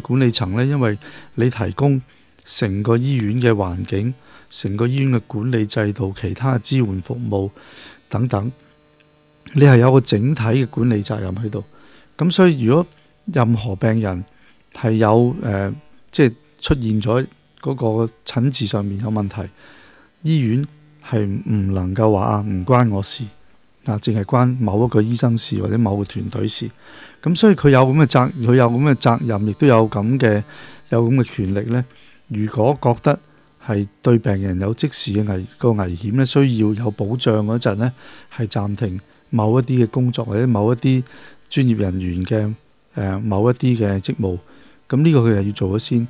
管理层咧，因为你提供成个医院嘅环境、成个医院嘅管理制度、其他支援服务等等，你系有个整体嘅管理责任喺度。咁所以，如果任何病人系有诶，即系出现咗嗰个诊治上面有问题，医院系唔能够话啊，唔关我事。啊！淨係關某一個醫生事或者某個團隊事，咁所以佢有咁嘅責任，佢有咁嘅责任，亦都有咁嘅有咁嘅權力咧。如果覺得係對病人有即時嘅危个危險咧，需要有保障嗰陣咧，係暫停某一啲嘅工作或者某一啲專業人員嘅誒某一啲嘅職務，咁呢個佢係要做咗先。